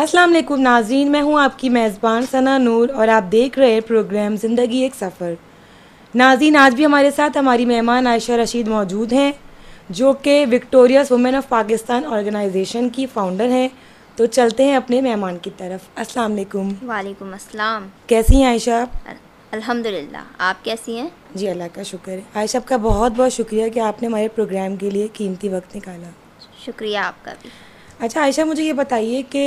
असलम नाजीन मैं हूं आपकी मेज़बान सना नूर और आप देख रहे हैं प्रोग्राम ज़िंदगी एक सफ़र नाजीन आज भी हमारे साथ हमारी मेहमान आयशा रशीद मौजूद हैं जो कि victorious women of Pakistan organisation की फ़ाउंडर हैं तो चलते हैं अपने मेहमान की तरफ अस्सलाम वालेकुम वालेकुम अस्सलाम कैसी हैं आयशा अल्हम्दुलिल्लाह आप कैसी हैं जी अल्लाह का शुक्र है आयशा आपका बहुत बहुत शुक्रिया कि आपने हमारे प्रोग्राम के लिए कीमती वक्त निकाला शुक्रिया आपका भी अच्छा आयशा मुझे ये बताइए कि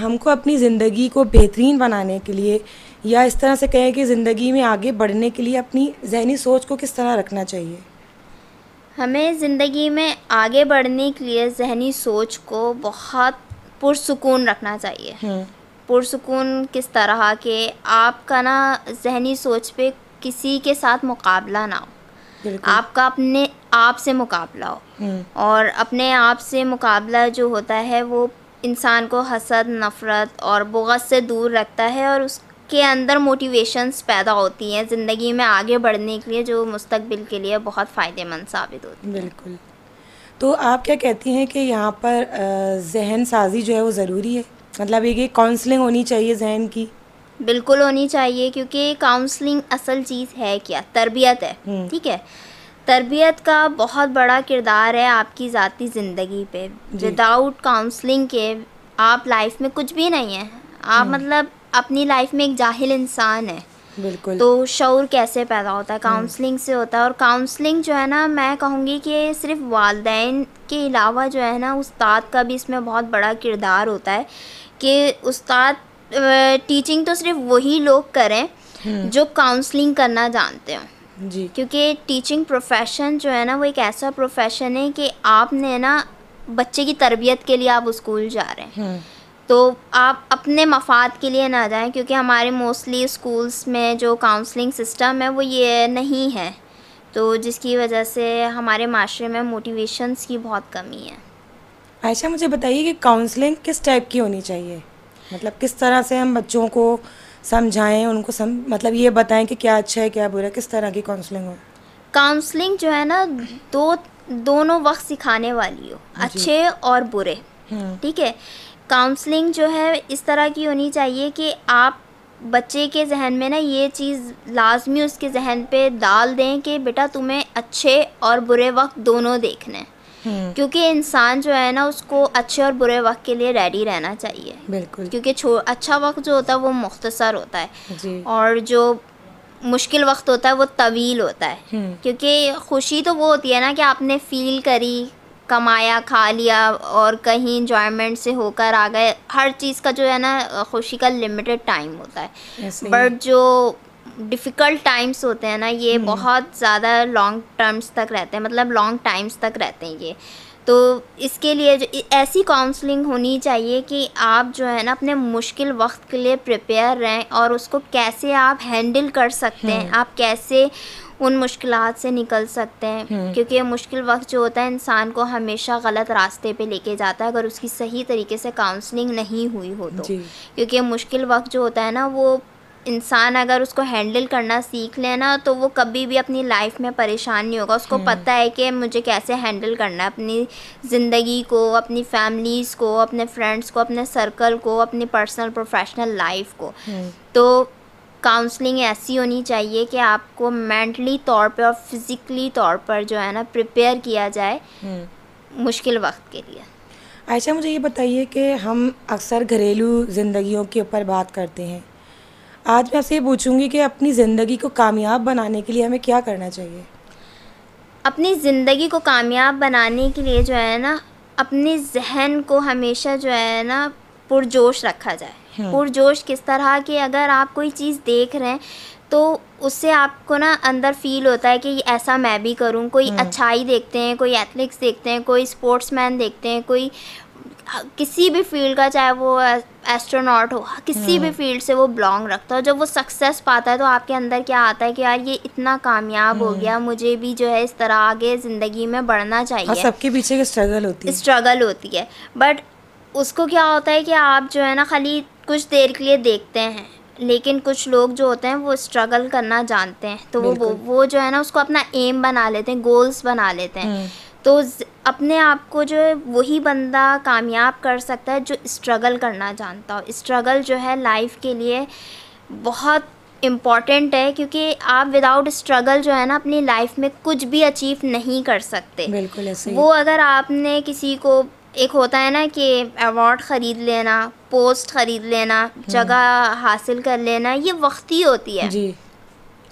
हमको अपनी ज़िंदगी को बेहतरीन बनाने के लिए या इस तरह से कहें कि ज़िंदगी में आगे बढ़ने के लिए अपनी जहनी सोच को किस तरह रखना चाहिए हमें ज़िंदगी में आगे बढ़ने के लिए जहनी सोच को बहुत पुरसकून रखना चाहिए हम्म। पुरसकून किस तरह के आपका ना जहनी सोच पे किसी के साथ मुकाबला ना हो आपका अपने आप से मुकाबला हो हम्म। और अपने आप से मुकाबला जो होता है वो इंसान को हसद नफ़रत और बुगत से दूर रखता है और उसके अंदर मोटिवेशंस पैदा होती हैं ज़िंदगी में आगे बढ़ने के लिए जो मुस्तबिल के लिए बहुत फ़ायदेमंद साबित होती है बिल्कुल तो आप क्या कहती हैं कि यहाँ पर जहन साजी जो है वो ज़रूरी है मतलब एक काउंसलिंग होनी चाहिए जहन की बिल्कुल होनी चाहिए क्योंकि काउंसलिंग असल चीज़ है क्या तरबियत है हम्म। ठीक है तरबियत का बहुत बड़ा किरदार है आपकी ज़ाती ज़िंदगी पे विदाउट काउंसलिंग के आप लाइफ में कुछ भी नहीं है आप हम्म। मतलब अपनी लाइफ में एक जाहिल इंसान है बिल्कुल तो शौर कैसे पैदा होता है काउंसलिंग हम्म। से होता है और काउंसलिंग जो है ना मैं कहूँगी कि सिर्फ वालदेन के अलावा जो है ना उस्ताद का भी इसमें बहुत बड़ा किरदार होता है कि उस्ताद टीचिंग तो सिर्फ वही लोग करें हम्म। जो काउंसलिंग करना जानते हो जी क्योंकि टीचिंग प्रोफेशन जो है ना वो एक ऐसा प्रोफेशन है कि आपने ना बच्चे की तरबियत के लिए आप स्कूल जा रहे हैं हम्म। तो आप अपने मफाद के लिए ना जाएं क्योंकि हमारे मोस्टली स्कूल्स में जो काउंसलिंग सिस्टम है वो ये नहीं है तो जिसकी वजह से हमारे माशरे में मोटिवेशंस की बहुत कमी है अच्छा मुझे बताइए कि काउंसलिंग किस टाइप की होनी चाहिए मतलब किस तरह से हम बच्चों को समझाएं उनको सम मतलब ये बताएं कि क्या अच्छा है क्या बुरा किस तरह की काउंसलिंग हो काउंसलिंग जो है ना दो दोनों वक्त सिखाने वाली हो अच्छे और बुरे हम्म। ठीक है काउंसलिंग जो है इस तरह की होनी चाहिए कि आप बच्चे के जहन में ना ये चीज़ लाजमी उसके जहन पे डाल दें कि बेटा तुम्हें अच्छे और बुरे वक्त दोनों देखने हैं क्योंकि इंसान जो है ना उसको अच्छे और बुरे वक्त के लिए रेडी रहना चाहिए बिल्कुल क्योंकि अच्छा वक्त जो होता है वो मुख्तसर होता है और जो मुश्किल वक्त होता है वो तवील होता है हम्म। क्योंकि खुशी तो वो होती है ना कि आपने फील करी कमाया खा लिया और कहीं इंजॉयमेंट से होकर आ गए हर चीज़ का जो है ना खुशी का लिमिटेड टाइम होता है बट जो डिफ़िकल्ट टाइम्स होते हैं ना ये हम्म। बहुत ज़्यादा लॉन्ग टर्म्स तक रहते हैं मतलब लॉन्ग टाइम्स तक रहते हैं ये तो इसके लिए जो ऐसी काउंसलिंग होनी चाहिए कि आप जो है ना अपने मुश्किल वक्त के लिए प्रिपेयर रहें और उसको कैसे आप हैंडल कर सकते हैं हाँ। आप कैसे उन मुश्किल से निकल सकते हैं हम्म। क्योंकि मुश्किल वक्त जो होता है इंसान को हमेशा गलत रास्ते पे लेके जाता है अगर उसकी सही तरीके से काउंसलिंग नहीं हुई हो तो क्योंकि मुश्किल वक्त जो होता है ना वो इंसान अगर उसको हैंडल करना सीख लेना तो वो कभी भी अपनी लाइफ में परेशान नहीं होगा उसको हम्म। पता है कि मुझे कैसे हैंडल करना है अपनी ज़िंदगी को अपनी फैमिलीज़ को अपने फ्रेंड्स को अपने सर्कल को अपनी पर्सनल प्रोफेशनल लाइफ को हम्म। तो काउंसलिंग ऐसी होनी चाहिए कि आपको मेंटली तौर पे और फिज़िकली तौर पर जो है ना प्रिपेयर किया जाए हम्म। मुश्किल वक्त के लिए अच्छा मुझे ये बताइए कि हम अक्सर घरेलू ज़िंदगियों के ऊपर बात करते हैं आज मैं आपसे ये पूछूंगी कि अपनी ज़िंदगी को कामयाब बनाने के लिए हमें क्या करना चाहिए अपनी ज़िंदगी को कामयाब बनाने के लिए जो है ना अपने जहन को हमेशा जो है ना पुरजोश रखा जाए हम्म। पुरजोश किस तरह कि अगर आप कोई चीज़ देख रहे हैं तो उससे आपको ना अंदर फील होता है कि ऐसा मैं भी करूं कोई हम्म। अच्छाई देखते हैं कोई एथलेटिक्स देखते हैं कोई स्पोर्ट्समैन देखते हैं कोई हाँ, किसी भी फील्ड का चाहे वो एस्ट्रोनॉट हो किसी भी हम्म। फील्ड से वो बिलोंग रखता है जब वो सक्सेस पाता है तो आपके अंदर क्या आता है कि यार ये इतना कामयाब हो गया हम्म। मुझे भी जो है इस तरह आगे ज़िंदगी में बढ़ना चाहिए हाँ, सबके पीछे की स्ट्रगल होती है स्ट्रगल होती है बट उसको क्या होता है कि आप जो है ना खाली कुछ देर के लिए देखते हैं लेकिन कुछ लोग जो होते हैं वो स्ट्रगल करना जानते हैं तो वो वो जो है ना उसको अपना एम बना लेते हैं गोल्स बना लेते हैं हम्म। तो अपने आप को जो है वही बंदा कामयाब कर सकता है जो स्ट्रगल करना जानता हो स्ट्रगल जो है लाइफ के लिए बहुत इम्पॉर्टेंट है क्योंकि आप विदाउट स्ट्रगल जो है ना अपनी लाइफ में कुछ भी अचीव नहीं कर सकते बिल्कुल ऐसे वो अगर आपने किसी को एक होता है ना कि अवार्ड ख़रीद लेना पोस्ट ख़रीद लेना हम्म। जगह हासिल कर लेना ये वक्ती होती है जी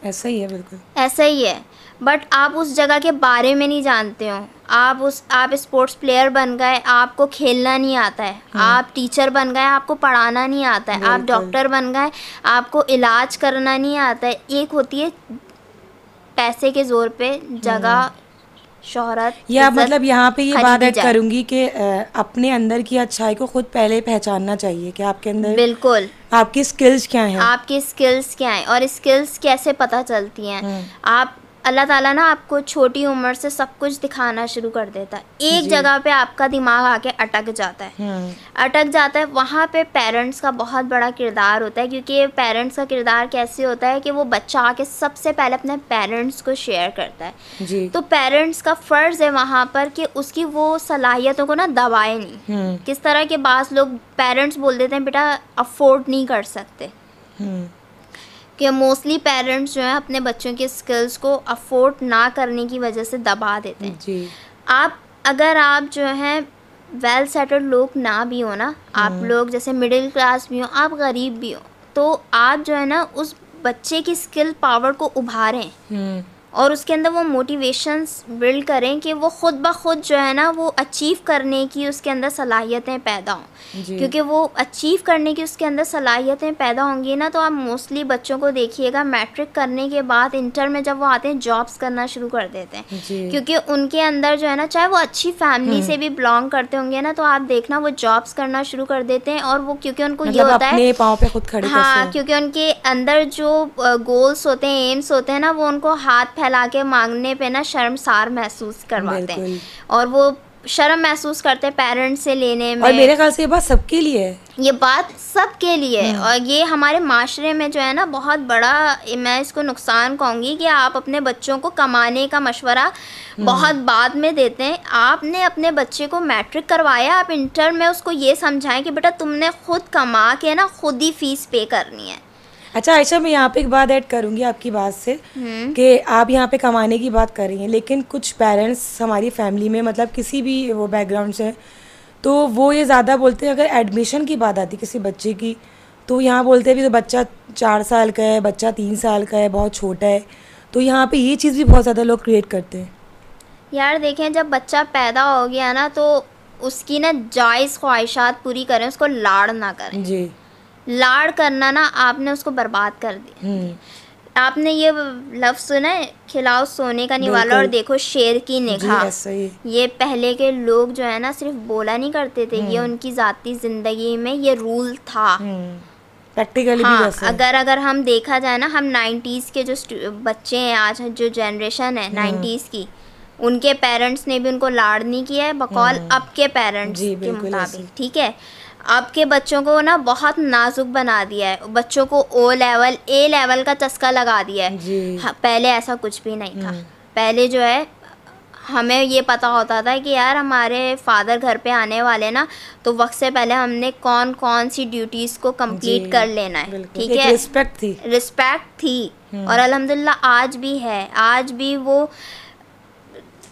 ऐसा ही है बिल्कुल ऐसा ही है बट आप उस जगह के बारे में नहीं जानते हो आप उस आप स्पोर्ट्स प्लेयर बन गए आपको खेलना नहीं आता है हाँ। आप टीचर बन गए आपको पढ़ाना नहीं आता है आप डॉक्टर बन गए आपको इलाज करना नहीं आता है एक होती है पैसे के जोर पे जगह हाँ। शोहरत या मतलब यहाँ पे ये बात ऐड करूंगी कि अपने अंदर की अच्छाई को खुद पहले पहचानना चाहिए कि आपके अंदर बिल्कुल आपकी स्किल्स क्या हैं आपकी स्किल्स क्या हैं और स्किल्स कैसे पता चलती हैं हाँ। आप अल्लाह ताला ना आपको छोटी उम्र से सब कुछ दिखाना शुरू कर देता है एक जगह पे आपका दिमाग आके अटक जाता है हम्म। अटक जाता है वहाँ पे पेरेंट्स का बहुत बड़ा किरदार होता है क्योंकि पेरेंट्स का किरदार कैसे होता है कि वो बच्चा आके सबसे पहले अपने पेरेंट्स को शेयर करता है जी। तो पेरेंट्स का फ़र्ज़ है वहाँ पर कि उसकी वो सलाहियतों को ना दबाए नहीं हम्म। किस तरह के बास लोग पेरेंट्स बोल देते हैं बेटा अफोर्ड नहीं कर सकते हम्म। कि मोस्टली पेरेंट्स जो हैं अपने बच्चों के स्किल्स को अफोर्ड ना करने की वजह से दबा देते हैं जी आप अगर आप जो हैं वेल सेटल्ड लोग ना भी हो ना आप हम्म। लोग जैसे मिडिल क्लास भी हो आप गरीब भी हो तो आप जो है ना उस बच्चे की स्किल पावर को उभारें हम्म। और उसके अंदर वो मोटिवेशंस बिल्ड करें कि वो ख़ुद ब खुद जो है ना वो अचीव करने की उसके अंदर सलाहियतें पैदा हों क्योंकि वो अचीव करने की उसके अंदर सलाहियतें पैदा होंगी ना तो आप मोस्टली बच्चों को देखिएगा मैट्रिक करने के बाद इंटर में जब वो आते हैं जॉब्स करना शुरू कर देते हैं क्योंकि उनके अंदर जो है ना चाहे वो अच्छी फैमिली हम्म। से भी बिलोंग करते होंगे ना तो आप देखना वो जॉब्स करना शुरू कर देते हैं और वो क्योंकि उनको मतलब ये होता है हाँ क्योंकि उनके अंदर जो गोल्स होते हैं एम्स होते हैं ना वो उनको हाथ फैला के मांगने पे ना शर्मसार महसूस करवाते हैं और वो शर्म महसूस करते हैं पेरेंट्स से लेने में और मेरे ख्याल से ये बात सबके लिए है ये बात सबके लिए है हम्म। और ये हमारे माशरे में जो है ना बहुत बड़ा मैं इसको नुकसान कहूँगी कि आप अपने बच्चों को कमाने का मशवरा हम्म। बहुत बाद में देते हैं आपने अपने बच्चे को मैट्रिक करवाया आप इंटर में उसको ये समझाएं कि बेटा तुमने खुद कमा के ना खुद ही फीस पे करनी है अच्छा आयशा मैं यहाँ पे एक बात ऐड करूँगी आपकी बात से हम्म। कि आप यहाँ पे कमाने की बात कर रही हैं लेकिन कुछ पेरेंट्स हमारी फैमिली में मतलब किसी भी वो बैकग्राउंड से तो वो ये ज़्यादा बोलते हैं अगर एडमिशन की बात आती किसी बच्चे की तो यहाँ बोलते हैं भी तो बच्चा चार साल का है बच्चा तीन साल का है बहुत छोटा है तो यहाँ पे ये चीज़ भी बहुत ज़्यादा लोग क्रिएट करते हैं यार देखें जब बच्चा पैदा हो गया ना तो उसकी ना जायज़ ख्वाहिशात पूरी करें उसको लाड़ ना करें जी लाड़ करना ना आपने उसको बर्बाद कर दिया हम्म। आपने ये लफ्ज सुना है खिलाओ सोने का निवाला और देखो शेर की निगाह ये पहले के लोग जो है ना सिर्फ बोला नहीं करते थे ये हम्म। उनकी जाती जिंदगी में ये रूल था प्रैक्टिकली हम्म। हाँ, भी अगर अगर हम देखा जाए ना हम नाइन्टीज़ के जो बच्चे हैं आज जो जनरेशन है हाँ। नाइन्टीज़ की उनके पेरेंट्स ने भी उनको लाड़ नहीं किया है बकौल हाँ। अब के पेरेंट्स के मुताबिक ठीक है आपके बच्चों को ना बहुत नाजुक बना दिया है बच्चों को ओ लेवल ए लेवल का चस्का लगा दिया है पहले ऐसा कुछ भी नहीं था हम्म। पहले जो है हमें ये पता होता था कि यार हमारे फादर घर पे आने वाले ना तो वक्त से पहले हमने कौन कौन सी ड्यूटीज़ को कंप्लीट कर लेना है ठीक है रिस्पेक्ट थी रिस्पेक्ट थी और हम्म। अलहमदिल्ला आज भी है आज भी वो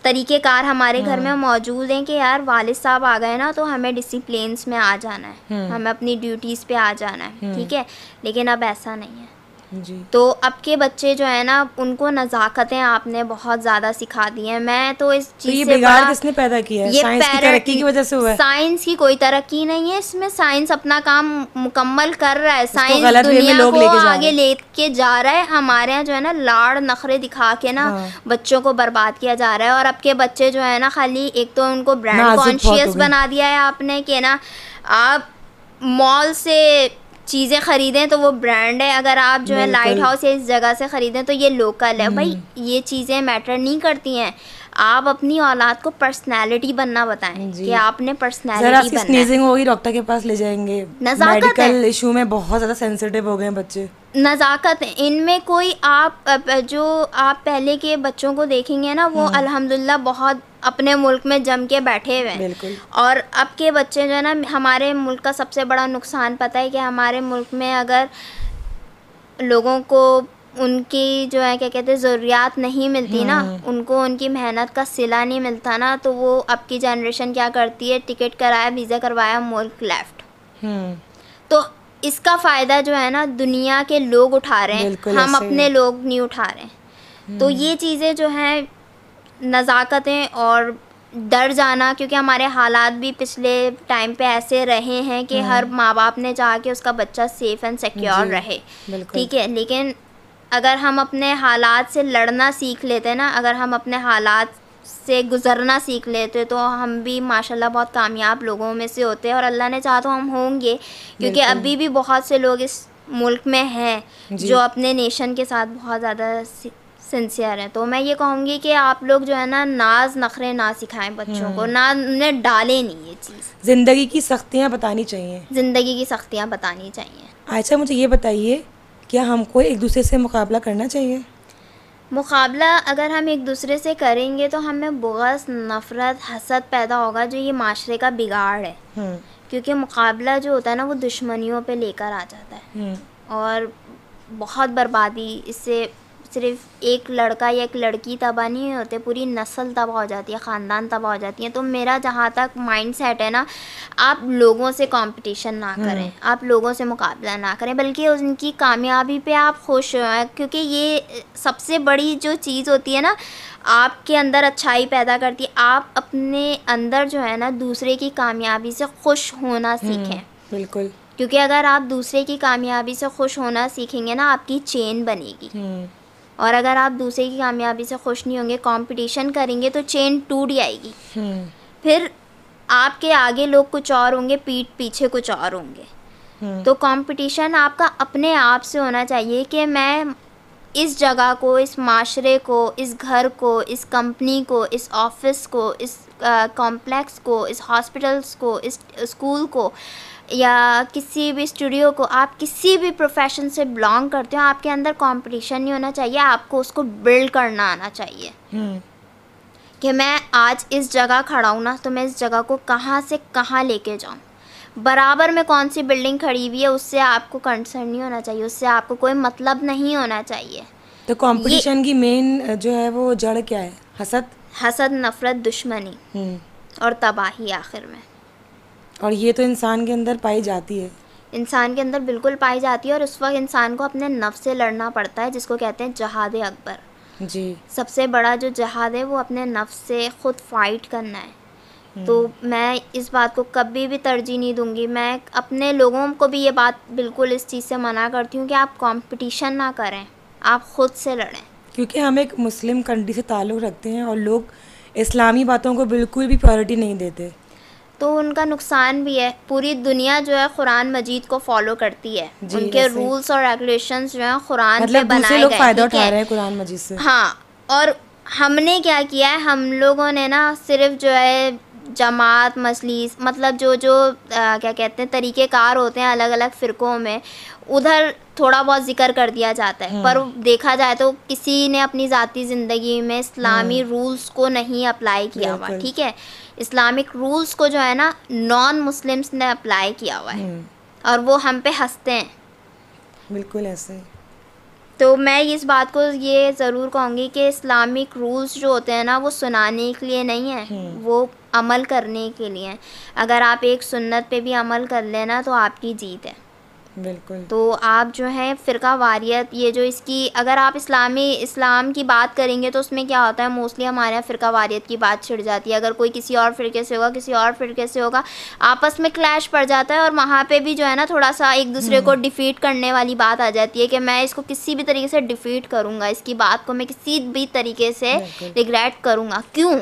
तरीक़ेकार हमारे घर में हाँ। मौजूद हैं कि यार वालिद साहब आ गए ना तो हमें डिसिप्लिन में आ जाना है हम्म। हमें अपनी ड्यूटीज़ पे आ जाना है हम्म। ठीक है लेकिन अब ऐसा नहीं है जी तो अब के बच्चे जो है ना उनको नज़ाकतें आपने बहुत ज़्यादा सिखा दी हैं मैं तो इस तो चीज़ तो ये बिगाड़ किसने पैदा किया है ये साइंस की तरक्की की वजह से हुआ है साइंस की कोई तरक्की नहीं है इसमें साइंस अपना काम मुकम्मल कर रहा है साइंस दुनिया लोग को आगे लेके जा रहा है हमारे यहाँ जो है ना लाड़ नखरे दिखा के ना हाँ। बच्चों को बर्बाद किया जा रहा है और अब के बच्चे जो है ना खाली एक तो उनको ब्रांड कॉन्शियस बना दिया है आपने के ना आप मॉल से चीज़ें ख़रीदें तो वो ब्रांड है अगर आप जो है लाइट हाउस या इस जगह से ख़रीदें तो ये लोकल है हम्म। भाई ये चीज़ें मैटर नहीं करती हैं आप अपनी औलाद को पर्सनैलिटी बनना बताएं कि आपने पर्सनैलिटी होगी डॉक्टर के पास ले जाएंगे मेडिकल इशू में बहुत ज़्यादा सेंसिटिव हो गए बच्चे नज़ाकत इनमें कोई आप जो आप पहले के बच्चों को देखेंगे ना वो अल्हम्दुलिल्लाह बहुत अपने मुल्क में जम के बैठे हुए हैं और अब के बच्चे जो है ना हमारे मुल्क का सबसे बड़ा नुकसान पता है कि हमारे मुल्क में अगर लोगों को उनकी जो है क्या कहते हैं ज़रूरियात नहीं मिलती ना हम्म। उनको उनकी मेहनत का सिला नहीं मिलता ना तो वो अब की जनरेशन क्या करती है टिकट कराया वीज़ा करवाया मुल्क हम्म। लेफ्ट तो इसका फ़ायदा जो है ना दुनिया के लोग उठा रहे हैं हम अपने लोग नहीं उठा रहे हैं तो हम्म। ये चीज़ें जो हैं नज़ाकतें और डर जाना क्योंकि हमारे हालात भी पिछले टाइम पे ऐसे रहे हैं कि हर माँ बाप ने चाह के उसका बच्चा सेफ़ एंड सिक्योर रहे ठीक है लेकिन अगर हम अपने हालात से लड़ना सीख लेते ना अगर हम अपने हालात से गुज़रना सीख लेते तो हम भी माशाल्लाह बहुत कामयाब लोगों में से होते हैं और अल्लाह ने चाहा तो हम होंगे क्योंकि अभी भी बहुत से लोग इस मुल्क में हैं जो अपने नेशन के साथ बहुत ज़्यादा सिंसियर हैं तो मैं ये कहूँगी कि आप लोग जो है ना नाज नखरे ना सिखाएं बच्चों को हम्म। ना उन्हें डालें नहीं ये चीज़ ज़िंदगी की सख्तियाँ बतानी चाहिए ज़िंदगी की सख्तियाँ बतानी चाहिए अच्छा मुझे ये बताइए क्या हमको एक दूसरे से मुकाबला करना चाहिए मुकाबला अगर हम एक दूसरे से करेंगे तो हमें बगस नफ़रत हसद पैदा होगा जो ये माशरे का बिगाड़ है हम्म। क्योंकि मुकाबला जो होता है ना वो दुश्मनियों पे लेकर आ जाता है हम्म। और बहुत बर्बादी इससे सिर्फ एक लड़का या एक लड़की तबाह नहीं होते पूरी नस्ल तबाह हो जाती है ख़ानदान तबाह हो जाती है तो मेरा जहाँ तक माइंड सेट है ना आप लोगों से कंपटीशन ना हम्म। करें आप लोगों से मुकाबला ना करें बल्कि उनकी कामयाबी पे आप खुश हों क्योंकि ये सबसे बड़ी जो चीज़ होती है ना आपके अंदर अच्छाई पैदा करती है आप अपने अंदर जो है ना दूसरे की कामयाबी से खुश होना हम्म, सीखें बिल्कुल क्योंकि अगर आप दूसरे की कामयाबी से खुश होना सीखेंगे ना आपकी चेन बनेगी हम्म। और अगर आप दूसरे की कामयाबी से खुश नहीं होंगे कंपटीशन करेंगे तो चेन टूट जाएगी हम्म। फिर आपके आगे लोग कुछ और होंगे पीठ पीछे कुछ और होंगे हम्म। तो कंपटीशन आपका अपने आप से होना चाहिए कि मैं इस जगह को इस माशरे को इस घर को इस कंपनी को इस ऑफिस को इस कॉम्प्लेक्स को इस हॉस्पिटल्स को इस स्कूल को या किसी भी स्टूडियो को आप किसी भी प्रोफेशन से बिलोंग करते हो आपके अंदर कंपटीशन नहीं होना चाहिए आपको उसको बिल्ड करना आना चाहिए हम्म। कि मैं आज इस जगह खड़ा हूँ ना तो मैं इस जगह को कहाँ से कहाँ लेके जाऊँ बराबर में कौन सी बिल्डिंग खड़ी हुई है उससे आपको कंसर्न नहीं होना चाहिए उससे आपको कोई मतलब नहीं होना चाहिए तो कंपटीशन की मेन जो है वो जड़ क्या है हसद हसद नफरत दुश्मनी हम्म। और तबाही आखिर में और ये तो इंसान के अंदर पाई जाती है इंसान के अंदर बिल्कुल पाई जाती है और उस वक्त इंसान को अपने नफ से लड़ना पड़ता है जिसको कहते हैं जहाद अकबर जी सबसे बड़ा जो जहाद है वो अपने नफ से खुद फाइट करना है हम्म। तो मैं इस बात को कभी भी तरजीह नहीं दूंगी मैं अपने लोगों को भी ये बात बिल्कुल इस चीज़ से मना करती हूँ कि आप कंपटीशन ना करें आप ख़ुद से लड़ें क्योंकि हम एक मुस्लिम कंट्री से ताल्लुक़ रखते हैं और लोग इस्लामी बातों को बिल्कुल भी प्रायोरिटी नहीं देते तो उनका नुकसान भी है पूरी दुनिया जो है कुरान मजीद को फॉलो करती है उनके रूल्स और रेगुलेशन जो है कुरान मतलब बनाए लोग फायदा उठा रहे हैं कुरान मजीद से हाँ और हमने क्या किया है हम लोगों ने ना सिर्फ जो है जमात मजलिस मतलब जो जो आ, क्या कहते हैं तरीक़ेकार होते हैं अलग अलग फ़िरक़ों में उधर थोड़ा बहुत जिक्र कर दिया जाता है पर हम्म। देखा जाए तो किसी ने अपनी ज़ाती ज़िंदगी में इस्लामी रूल्स हम्म। को नहीं अप्लाई किया हुआ ठीक है इस्लामिक रूल्स को जो है ना नॉन मुस्लिम्स ने अप्लाई किया हुआ है हम्म। और वो हम पे हंसते हैं बिल्कुल ऐसे तो मैं इस बात को ये ज़रूर कहूँगी कि इस्लामिक रूल्स जो होते हैं ना वो सुनाने के लिए नहीं है हम्म। वो अमल करने के लिए अगर आप एक सुन्नत पे भी अमल कर लेना तो आपकी जीत है बिल्कुल तो आप जो है फ़िरका वारियत ये जो इसकी अगर आप इस्लामी इस्लाम की बात करेंगे तो उसमें क्या होता है मोस्टली हमारे यहाँ फ़िरका वारियत की बात छिड़ जाती है अगर कोई किसी और फ़िरके से होगा किसी और फ़िरके से होगा आपस में क्लैश पड़ जाता है और वहाँ पे भी जो है ना थोड़ा सा एक दूसरे को डिफ़ीट हम्म। करने वाली बात आ जाती है कि मैं इसको किसी भी तरीके से डिफ़ीट करूँगा इसकी बात को मैं किसी भी तरीके से रिग्रेट करूँगा क्यों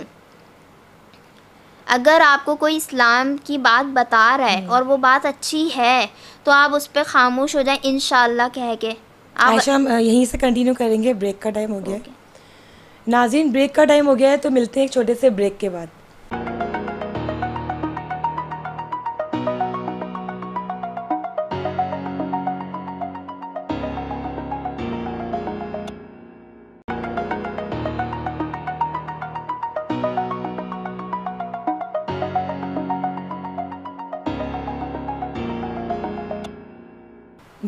अगर आपको कोई इस्लाम की बात बता रहा है हम्म। और वो बात अच्छी है तो आप उस पर खामोश हो जाए इन कह के आप आयशा हम यहीं से कंटिन्यू करेंगे ब्रेक का टाइम हो गया नाजिन ब्रेक का टाइम हो गया है तो मिलते हैं एक छोटे से ब्रेक के बाद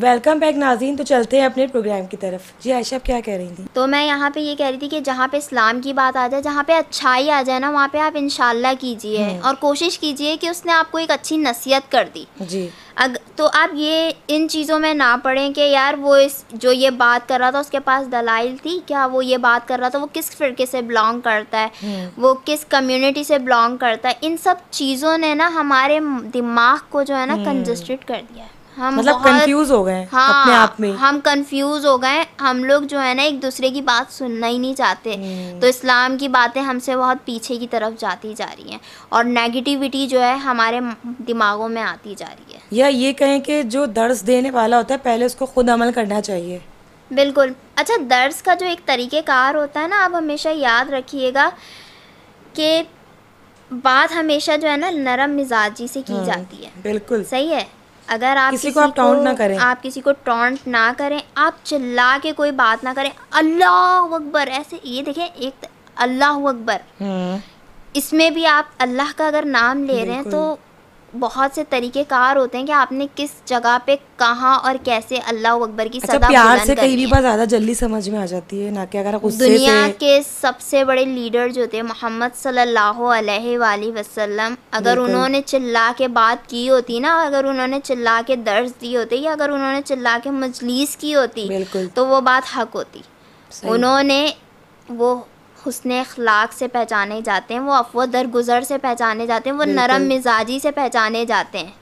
वेलकम बैक नाजीन तो चलते हैं अपने प्रोग्राम की तरफ जी आयशा क्या कह रही थी तो मैं यहाँ पे ये कह रही थी कि जहाँ पे इस्लाम की बात आ जाए जहाँ पे अच्छाई आ जाए ना वहाँ पे आप इनशाला कीजिए हम्म। और कोशिश कीजिए कि उसने आपको एक अच्छी नसीहत कर दी जी अग तो आप ये इन चीज़ों में ना पढ़ें कि यार वो इस जो ये बात कर रहा था उसके पास दलाइल थी क्या वो ये बात कर रहा था वो किस फिरके से बिलोंग करता है हम्म। वो किस कम्युनिटी से बिलोंग करता है इन सब चीज़ों ने ना हमारे दिमाग को जो है ना कंजस्टेड हम्म। कर दिया है हम मतलब कंफ्यूज हो गए हाँ, अपने आप में हम कंफ्यूज हो गए हम लोग जो है ना एक दूसरे की बात सुनना ही नहीं चाहते हम्म। तो इस्लाम की बातें हमसे बहुत पीछे की तरफ जाती जा रही हैं और नेगेटिविटी जो है हमारे दिमागों में आती जा रही है या ये कहें कि जो दर्ज देने वाला होता है पहले उसको खुद अमल करना चाहिए बिल्कुल अच्छा दर्ज का जो एक तरीक़ेकार होता है ना आप हमेशा याद रखिएगा कि बात हमेशा जो है ना नरम मिजाजी से की हम्म, जाती है बिल्कुल सही है अगर आप किसी, किसी को आप टॉन्ट ना करें आप किसी को टॉन्ट ना करें आप चिल्ला के कोई बात ना करें अल्लाह अकबर ऐसे ये देखें एक अल्लाह अकबर हम्म। इसमें भी आप अल्लाह का अगर नाम ले रहे हैं तो बहुत से तरीके कार होते हैं कि आपने किस जगह पे कहाँ और कैसे अल्लाह अकबर की अच्छा, सदा प्यार से कहीं भी ज़्यादा जल्दी समझ में आ जाती है ना कि अगर दुनिया से... के सबसे बड़े लीडर जो थे मोहम्मद सल्लल्लाहु अलैहि वसल्लम अगर उन्होंने चिल्ला के बात की होती ना अगर उन्होंने चिल्ला के दर्ज दी होती या अगर उन्होंने चिल्ला के मजलिस की होती तो वो बात हक होती उन्होंने वो हसन अखलाक से पहचाने जाते हैं वो अफवा दरगुजर से पहचाने जाते हैं वो नरम मिजाजी से पहचाने जाते हैं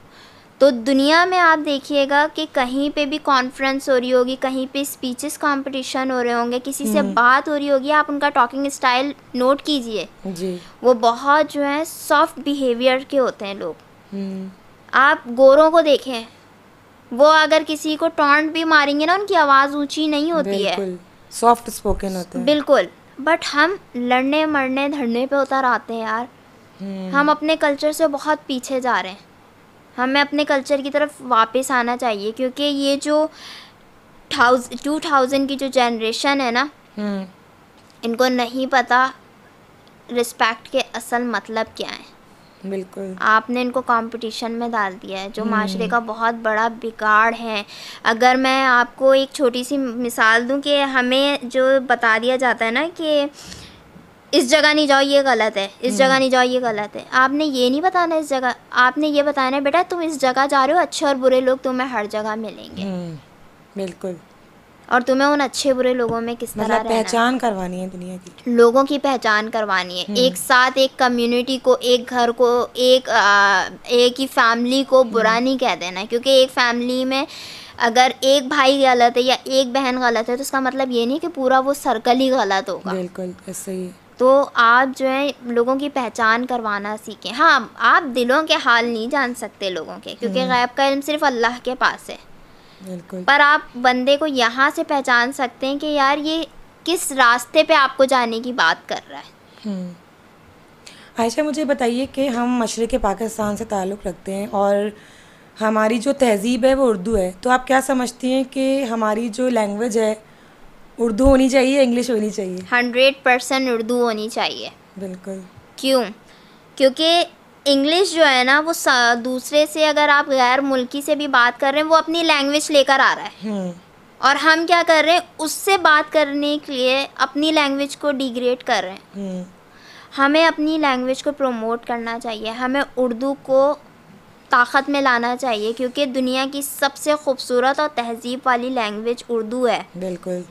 तो दुनिया में आप देखिएगा कि कहीं पे भी कॉन्फ्रेंस हो रही होगी कहीं पे स्पीचेस कंपटीशन हो रहे होंगे किसी से हम्म। बात हो रही होगी आप उनका टॉकिंग स्टाइल नोट कीजिए वो बहुत जो है सॉफ्ट बिहेवियर के होते हैं लोग हम्म। आप गोरों को देखें वो अगर किसी को टॉन्ट भी मारेंगे ना उनकी आवाज़ ऊंची नहीं होती है सॉफ्ट स्पोकन होते हैं बिल्कुल बट हम लड़ने मरने धरने पे उतर आते हैं यार हम्म। हम अपने कल्चर से बहुत पीछे जा रहे हैं हमें अपने कल्चर की तरफ वापस आना चाहिए क्योंकि ये जो थाउज टू थाउजेंड की जो जनरेशन है ना हम्म। इनको नहीं पता रिस्पेक्ट के असल मतलब क्या है बिल्कुल आपने इनको कंपटीशन में डाल दिया है जो माशरे हम्म। का बहुत बड़ा बिगाड़ है अगर मैं आपको एक छोटी सी मिसाल दूं कि हमें जो बता दिया जाता है ना कि इस जगह नहीं जाओ ये गलत है इस जगह हम्म। नहीं जाओ ये गलत है आपने ये नहीं बताना इस जगह आपने ये बताना है बेटा तुम इस जगह जा रहे हो अच्छे और बुरे लोग तुम्हें हर जगह मिलेंगे हम्म, बिल्कुल और तुम्हें उन अच्छे बुरे लोगों में किस तरह मतलब पहचान करवानी है दुनिया की लोगों की पहचान करवानी है हम्म। एक साथ एक कम्युनिटी को एक घर को एक आ, एक ही फैमिली को हम्म। बुरा नहीं कह देना क्योंकि एक फैमिली में अगर एक भाई गलत है या एक बहन गलत है तो उसका मतलब ये नहीं कि पूरा वो सर्कल ही गलत होगा बिल्कुल ऐसे ही तो आप जो है लोगों की पहचान करवाना सीखें हाँ आप दिलों के हाल नहीं जान सकते लोगों के क्योंकि हम्म। गैब का इल्म सिर्फ अल्लाह के पास है पर आप बंदे को यहाँ से पहचान सकते हैं कि यार ये किस रास्ते पे आपको जाने की बात कर रहा है हम्म। आयशा मुझे बताइए कि हम मशरक़ पाकिस्तान से ताल्लुक़ रखते हैं और हमारी जो तहजीब है वो उर्दू है तो आप क्या समझती हैं कि हमारी जो लैंग्वेज है उर्दू होनी चाहिए इंग्लिश होनी चाहिए हंड्रेड परसेंट उर्दू होनी चाहिए बिल्कुल क्यों क्योंकि इंग्लिश जो है ना वो दूसरे से अगर आप गैर मुल्की से भी बात कर रहे हैं वो अपनी लैंग्वेज लेकर आ रहा है हम्म। और हम क्या कर रहे हैं उससे बात करने के लिए अपनी लैंग्वेज को डिग्रेड कर रहे हैं हम्म। हमें अपनी लैंग्वेज को प्रमोट करना चाहिए हमें उर्दू को ताकत में लाना चाहिए क्योंकि दुनिया की सबसे खूबसूरत और तहजीब वाली लैंग्वेज उर्दू है बिल्कुल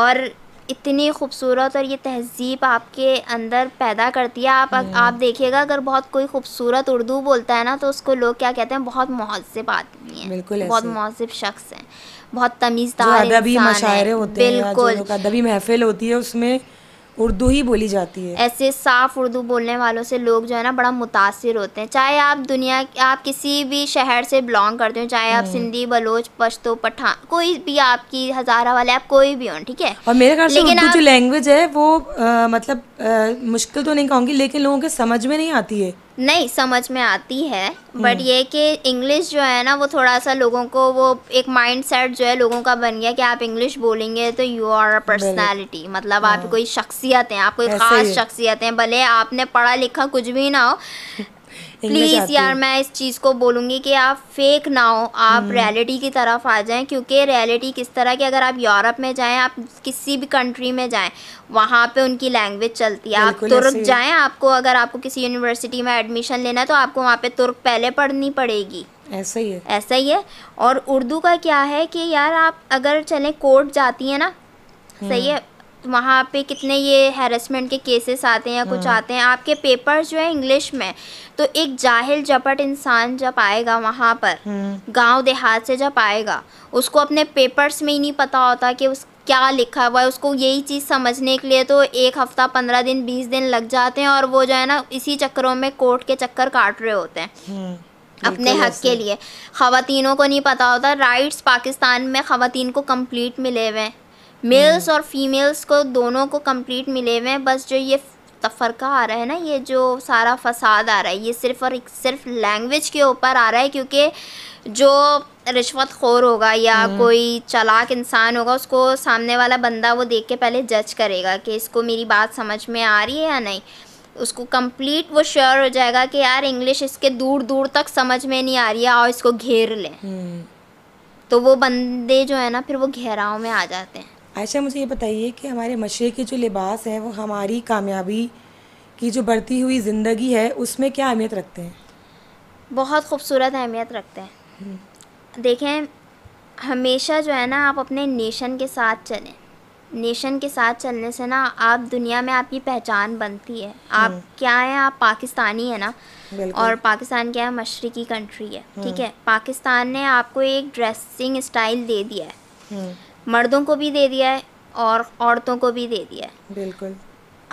और इतनी खूबसूरत और ये तहजीब आपके अंदर पैदा करती है आप हम्म। आप देखिएगा अगर बहुत कोई खूबसूरत उर्दू बोलता है ना तो उसको लोग क्या कहते हैं बहुत महजब आदमी है बिल्कुल बहुत महजब शख्स है बहुत तमीज़दार अदबी मशायरे होते हैं बिल्कुल अदबी महफिल होती है उसमें उर्दू ही बोली जाती है ऐसे साफ उर्दू बोलने वालों से लोग जो है ना बड़ा मुतासर होते हैं चाहे आप दुनिया आप किसी भी शहर से बिलोंग करते हो चाहे आप हम्म। सिंधी बलोच पश्तो पठान कोई भी आपकी हजारा वाले आप कोई भी हो ठीक है और मेरे ख्याल से उर्दू जो लैंग्वेज है वो आ, मतलब आ, मुश्किल तो नहीं कहूँगी लेकिन लोगों के समझ में नहीं आती है नहीं समझ में आती है हम्म। बट ये कि इंग्लिश जो है ना वो थोड़ा सा लोगों को वो एक माइंड सेट जो है लोगों का बन गया कि आप इंग्लिश बोलेंगे तो यू आर अ पर्सनैलिटी मतलब आप हाँ। कोई शख्सियत हैं आप कोई ख़ास शख्सियत हैं भले आपने पढ़ा लिखा कुछ भी ना हो प्लीज़ यार मैं इस चीज़ को बोलूँगी कि आप फेक ना हो आप रियलिटी हम्म। की तरफ आ जाएं क्योंकि रियलिटी किस तरह की अगर आप यूरोप में जाएं आप किसी भी कंट्री में जाएं वहाँ पे उनकी लैंग्वेज चलती है आप तुर्क जाएं आपको अगर आपको किसी यूनिवर्सिटी में एडमिशन लेना है तो आपको वहाँ पर तुर्क पहले पढ़नी पड़ेगी ऐसा ही है ऐसा ही है और उर्दू का क्या है कि यार आप अगर चलें कोर्ट जाती हैं ना सही हम्म। है वहाँ पे कितने ये हेरसमेंट के केसेस आते हैं या कुछ हम्म। आते हैं आपके पेपर जो है इंग्लिश में तो एक जाहिल जपट इंसान जब आएगा वहाँ पर हम्म। गांव देहात से जब आएगा उसको अपने पेपर्स में ही नहीं पता होता कि उस क्या लिखा हुआ है उसको यही चीज़ समझने के लिए तो एक हफ़्ता पंद्रह दिन बीस दिन लग जाते हैं और वो जो है ना इसी चक्करों में कोर्ट के चक्कर काट रहे होते हैं हम्म, अपने हक के लिए खातिनों को नहीं पता होता राइट्स पाकिस्तान में खातन को कंप्लीट मिले हुए हैं मेल्स हम्म। और फीमेल्स को दोनों को कंप्लीट मिले हुए हैं बस जो ये तफरका आ रहा है ना ये जो सारा फसाद आ रहा है ये सिर्फ और सिर्फ लैंग्वेज के ऊपर आ रहा है क्योंकि जो रिश्वत खोर होगा या हम्म। कोई चलाक इंसान होगा उसको सामने वाला बंदा वो देख के पहले जज करेगा कि इसको मेरी बात समझ में आ रही है या नहीं उसको कंप्लीट वो श्योर हो जाएगा कि यार इंग्लिश इसके दूर दूर तक समझ में नहीं आ रही है और इसको घेर लें हम्म। तो वो बंदे जो है ना फिर वो घेराव में आ जाते हैं आयशा मुझे ये बताइए कि हमारे मशरे के जो लिबास हैं वो हमारी कामयाबी की जो बढ़ती हुई ज़िंदगी है उसमें क्या अहमियत रखते हैं बहुत खूबसूरत अहमियत रखते हैं हम्म। देखें हमेशा जो है ना आप अपने नेशन के साथ चलें नेशन के साथ चलने से ना आप दुनिया में आपकी पहचान बनती है आप हम्म। क्या है आप पाकिस्तानी है ना और पाकिस्तान क्या है मशरकी कंट्री है ठीक है हम्म। पाकिस्तान ने आपको एक ड्रेसिंग स्टाइल दे दिया है मर्दों को भी दे दिया है और औरतों को भी दे दिया है बिल्कुल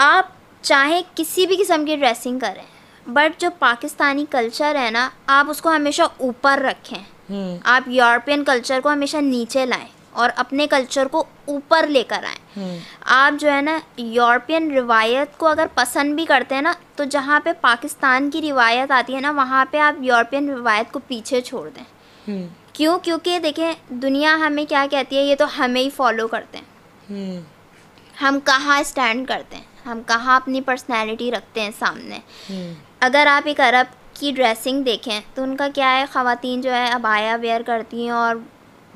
आप चाहे किसी भी किस्म की ड्रेसिंग करें बट जो पाकिस्तानी कल्चर है ना आप उसको हमेशा ऊपर रखें हम्म। आप यूरोपियन कल्चर को हमेशा नीचे लाएं और अपने कल्चर को ऊपर लेकर आए हम्म। आप जो है ना यूरोपियन रिवायत को अगर पसंद भी करते हैं ना तो जहाँ पे पाकिस्तान की रिवायत आती है ना वहाँ पे आप यूरोपियन रिवायत को पीछे छोड़ दें हम्म। क्यों क्योंकि देखें दुनिया हमें क्या कहती है ये तो हमें ही फॉलो करते हैं हम्म। हम कहाँ स्टैंड करते हैं हम कहाँ अपनी पर्सनैलिटी रखते हैं सामने हम्म। अगर आप एक अरब की ड्रेसिंग देखें तो उनका क्या है ख़वातीन जो है अबाया वेयर करती हैं और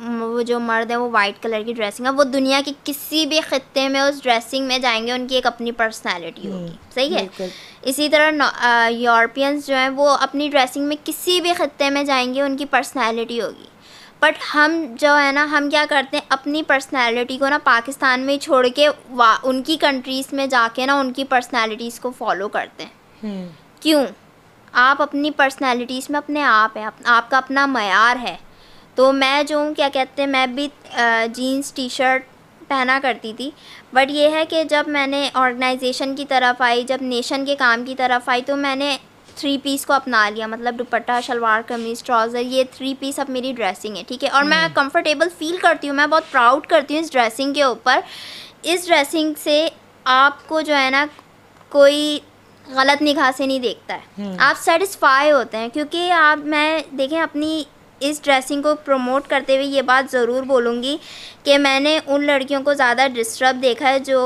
वो जो मर्द है वो वाइट कलर की ड्रेसिंग है वो दुनिया के किसी भी खत्े में उस ड्रेसिंग में जाएंगे उनकी एक अपनी पर्सनैलिटी हम्म, होगी सही है इसी तरह यूरोपियंस जो हैं वो अपनी ड्रेसिंग में किसी भी खत्े में जाएंगे उनकी पर्सनैलिटी होगी बट हम जो है ना हम क्या करते हैं अपनी पर्सनैलिटी को ना पाकिस्तान में छोड़ के उनकी कंट्रीज़ में जाके ना उनकी पर्सनैलिटीज़ को फॉलो करते हैं हम्म। क्यों आप अपनी पर्सनैलिटीज़ में अपने आप हैं आपका अपना मैार है तो मैं जो हूँ क्या कहते हैं मैं भी जीन्स टी शर्ट पहना करती थी बट ये है कि जब मैंने ऑर्गेनाइजेशन की तरफ आई जब नेशन के काम की तरफ आई तो मैंने थ्री पीस को अपना लिया मतलब दुपट्टा शलवार कमीज ट्राउज़र ये थ्री पीस अब मेरी ड्रेसिंग है ठीक है और मैं कंफर्टेबल हम्म। फील करती हूँ मैं बहुत प्राउड करती हूँ इस ड्रेसिंग के ऊपर इस ड्रेसिंग से आपको जो है ना कोई गलत निगाह से नहीं देखता है हम्म। आप सेटिस्फाई होते हैं क्योंकि आप मैं देखें अपनी इस ड्रेसिंग को प्रमोट करते हुए ये बात ज़रूर बोलूँगी कि मैंने उन लड़कियों को ज़्यादा डिस्टर्ब देखा है जो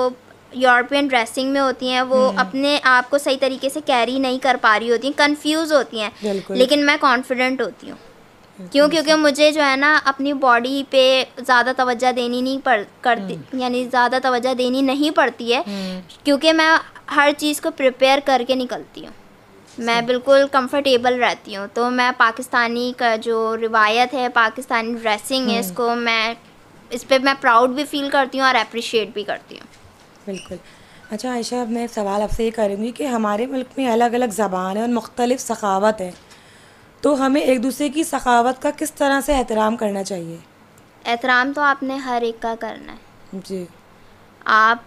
यूरोपियन ड्रेसिंग में होती हैं वो हम्म। अपने आप को सही तरीके से कैरी नहीं कर पा रही होती हैं होती हैं लेकिन मैं कॉन्फिडेंट होती हूँ क्यों क्योंकि मुझे जो है ना अपनी बॉडी पे ज़्यादा तवज्जा देनी नहीं पड़ करती हम्म। यानी ज़्यादा तवज्जा देनी नहीं पड़ती है हम्म। क्योंकि मैं हर चीज़ को प्रिपेयर करके निकलती हूँ मैं बिल्कुल कंफर्टेबल रहती हूँ तो मैं पाकिस्तानी का जो रिवायत है पाकिस्तानी ड्रेसिंग है हम्म। इसको मैं इस पर मैं प्राउड भी फील करती हूँ और अप्रिशिएट भी करती हूँ बिल्कुल अच्छा आयशा मैं सवाल आपसे ये करूँगी कि हमारे मुल्क में अलग अलग ज़बान है और मुख्तलिफ सखावत है तो हमें एक दूसरे की सखावत का किस तरह से एहतराम करना चाहिए एहतराम तो आपने हर एक का करना है जी आप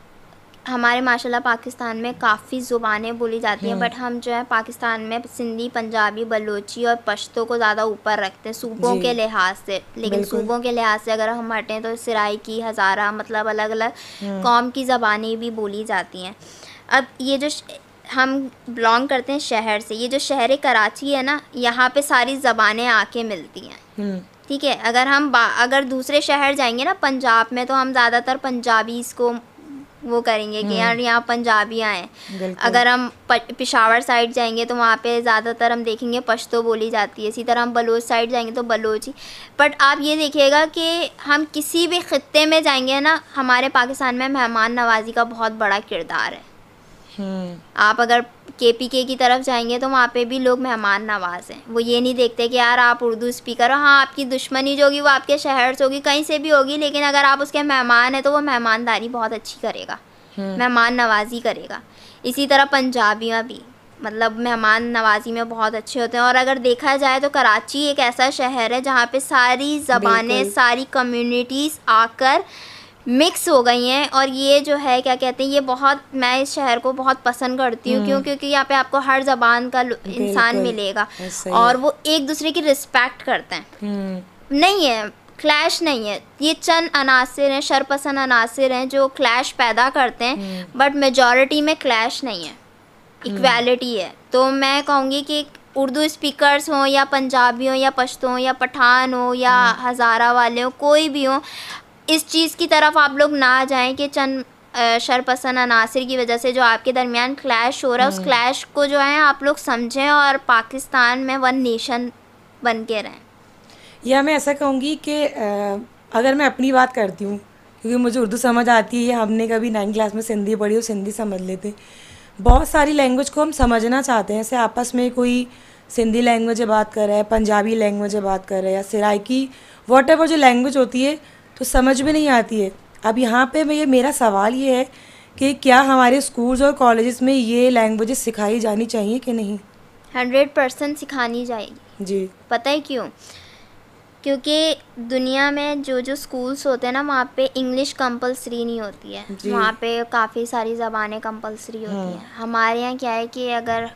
हमारे माशाल्लाह पाकिस्तान में काफ़ी ज़ुबानें बोली जाती हैं बट हम्म। हम जो है पाकिस्तान में सिंधी पंजाबी बलोची और पश्तो को ज़्यादा ऊपर रखते हैं सूबों के लिहाज से लेकिन सूबों के लिहाज से अगर हम हटें तो सराई की हज़ारा मतलब अलग अलग हम्म। कौम की ज़बानें भी बोली जाती हैं अब ये जो हम बिलोंग करते हैं शहर से ये जो शहर कराची है ना यहाँ पर सारी ज़बानें आके मिलती हैं हम्म। ठीक है अगर हम अगर दूसरे शहर जाएंगे ना पंजाब में तो हम ज़्यादातर पंजाबीज़ को वो करेंगे कि यार हम्म। यहाँ पंजाबी आए अगर हम पिशावर साइड जाएंगे तो वहाँ पे ज़्यादातर हम देखेंगे पश्तो बोली जाती है इसी तरह हम बलोच साइड जाएंगे तो बलोची बट आप ये देखिएगा कि हम किसी भी ख़त्े में जाएंगे ना हमारे पाकिस्तान में मेहमान नवाजी का बहुत बड़ा किरदार है हम्म। आप अगर के पी के की तरफ जाएंगे तो वहाँ पे भी लोग मेहमान नवाज हैं वो ये नहीं देखते कि यार आप उर्दू स्पीकर हो हाँ आपकी दुश्मनी जो होगी वो आपके शहर से होगी कहीं से भी होगी लेकिन अगर आप उसके मेहमान हैं तो वो मेहमानदारी बहुत अच्छी करेगा हम्म। मेहमान नवाजी करेगा इसी तरह पंजाबियाँ भी मतलब मेहमान नवाजी में बहुत अच्छे होते हैं और अगर देखा जाए तो कराची एक ऐसा शहर है जहाँ पे सारी ज़बानें सारी कम्युनिटीज़ आकर मिक्स हो गई हैं और ये जो है क्या कहते हैं ये बहुत मैं इस शहर को बहुत पसंद करती हूँ क्यों हम्म। क्योंकि यहाँ पे आपको हर जबान का इंसान मिलेगा और वो एक दूसरे की रिस्पेक्ट करते हैं हम्म। नहीं है क्लैश नहीं है ये चंद अनासर हैं शरपसंद अनासर हैं जो क्लैश पैदा करते हैं हम्म। बट मेजॉरिटी में क्लैश नहीं है इक्वालिटी है तो मैं कहूँगी कि उर्दू स्पीकर्स हों या पंजाबी हों या पश्तो या पठान हो या हज़ारा वाले हों कोई भी हों इस चीज़ की तरफ आप लोग ना जाएं कि चंद शरपसंद अनासर की वजह से जो आपके दरमियान क्लैश हो रहा है उस क्लैश हम्म। को जो है आप लोग समझें और पाकिस्तान में वन नेशन बन के रहें या मैं ऐसा कहूँगी कि अगर मैं अपनी बात करती हूँ क्योंकि मुझे उर्दू समझ आती है हमने कभी नाइन क्लास में सिंधी पढ़ी हो सिंधी समझ लेते बहुत सारी लैंग्वेज को हम समझना चाहते हैं ऐसे आपस में कोई सिंधी लैंग्वेज बात कर रहा है पंजाबी लैंग्वेज बात कर रहा है या सराइकी वॉट जो लैंग्वेज होती है तो समझ में नहीं आती है अब यहाँ पे मैं ये मेरा सवाल ये है कि क्या हमारे स्कूल्स और कॉलेजेस में ये लैंग्वेजेस सिखाई जानी चाहिए कि नहीं हंड्रेड परसेंट सिखानी जाएगी जी पता है क्यों क्योंकि दुनिया में जो जो स्कूल्स होते हैं ना वहाँ पे इंग्लिश कंपलसरी नहीं होती है वहाँ पे काफ़ी सारी ज़बानें कंपलसरी होती हाँ। हैं हमारे यहाँ क्या है कि अगर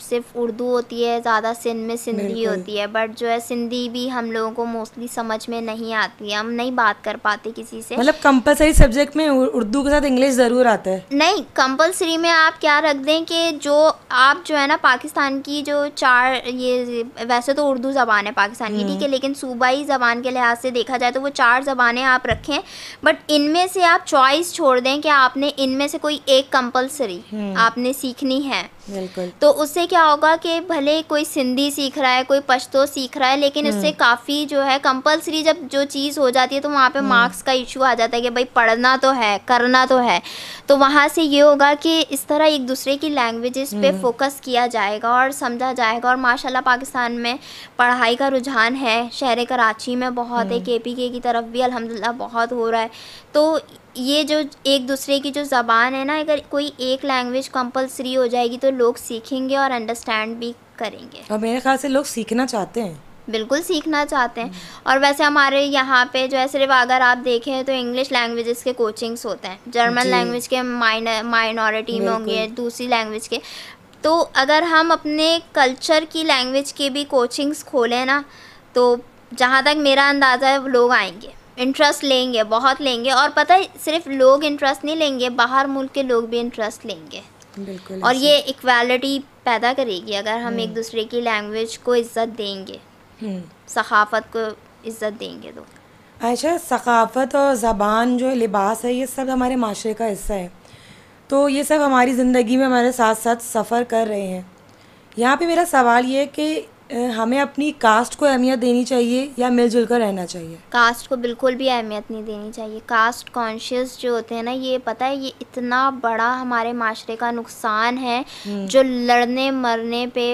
सिर्फ उर्दू होती है ज़्यादा सिंध में सिंधी होती है बट जो है सिंधी भी हम लोगों को मोस्टली समझ में नहीं आती है हम नहीं बात कर पाते किसी से मतलब कंपलसरी सब्जेक्ट में उर्दू के साथ इंग्लिश ज़रूर आता है नहीं कंपलसरी में आप क्या रख दें कि जो आप जो है ना पाकिस्तान की जो चार ये वैसे तो उर्दू ज़बान है पाकिस्तान की ठीक है हम्म। लेकिन सूबाई ज़बान के लिहाज से देखा जाए तो वो चार ज़बानें आप रखें बट इनमें से आप चॉइस छोड़ दें कि आपने इनमें से कोई एक कंपलसरी हम्म। आपने सीखनी है बिल्कुल तो उससे क्या होगा कि भले कोई सिंधी सीख रहा है कोई पश्तो सीख रहा है लेकिन इससे हम्म। काफ़ी जो है कंपलसरी जब जो चीज़ हो जाती है तो वहाँ पे मार्क्स हम्म। का इशू आ जाता है कि भाई पढ़ना तो है करना तो है तो वहाँ से ये होगा कि इस तरह एक दूसरे की लैंग्वेजेस पे फोकस हम्म। किया जाएगा और समझा जाएगा और माशाला पाकिस्तान में पढ़ाई का रुझान है शहर कराची में बहुत है के पी के की तरफ भी अलहमदिल्ला बहुत हो रहा है तो ये जो एक दूसरे की जो ज़बान है ना अगर कोई एक लैंग्वेज कंपलसरी हो जाएगी तो लोग सीखेंगे और अंडरस्टैंड भी करेंगे और मेरे ख्याल से लोग सीखना चाहते हैं बिल्कुल सीखना चाहते हैं और वैसे हमारे यहाँ पे जो है सिर्फ अगर आप देखें तो इंग्लिश लैंग्वेजेस के कोचिंग्स होते हैं जर्मन लैंग्वेज के माइनर माइनॉरिटी में होंगे दूसरी लैंग्वेज के तो अगर हम अपने कल्चर की लैंग्वेज के भी कोचिंग्स खोलें ना तो जहाँ तक मेरा अंदाज़ा है लोग आएंगे इंटरेस्ट लेंगे बहुत लेंगे और पता है सिर्फ लोग इंटरेस्ट नहीं लेंगे बाहर मुल्क के लोग भी इंटरेस्ट लेंगे बिल्कुल और ये इक्वालिटी पैदा करेगी अगर हम एक हम्म। दूसरे की लैंग्वेज को इज़्ज़त देंगे हम्म। सहाफ़त को इज़्ज़त देंगे तो अच्छा सकाफ़त और ज़बान जो लिबास है ये सब हमारे माशरे का हिस्सा है तो ये सब हमारी ज़िंदगी में हमारे साथ साथ सफ़र कर रहे हैं यहाँ पे मेरा सवाल ये है कि हमें अपनी कास्ट को अहमियत देनी चाहिए या मिलजुल कर रहना चाहिए कास्ट को बिल्कुल भी अहमियत नहीं देनी चाहिए कास्ट कॉन्शियस जो होते हैं ना ये पता है ये इतना बड़ा हमारे माशरे का नुकसान है हम्म। जो लड़ने मरने पे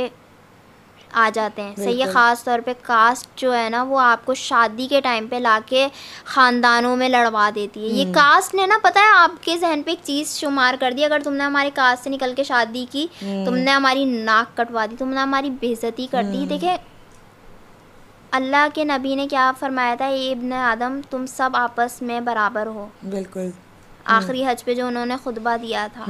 आ जाते हैं सही है ख़ास तौर पे कास्ट जो है ना वो आपको शादी के टाइम पे लाके ख़ानदानों में लड़वा देती है ये कास्ट हम्म। ने ना पता है आपके जहन पे एक चीज़ शुमार कर दी अगर तुमने हमारे कास्ट से निकल के शादी की हम्म। तुमने हमारी नाक कटवा दी तुमने हमारी बेजती कर दी हम्म। देखे अल्लाह के नबी ने क्या फरमाया था ये आदम तुम सब आपस में बराबर हो बिल्कुल आखिरी हज पे जो उन्होंने खुतबा दिया था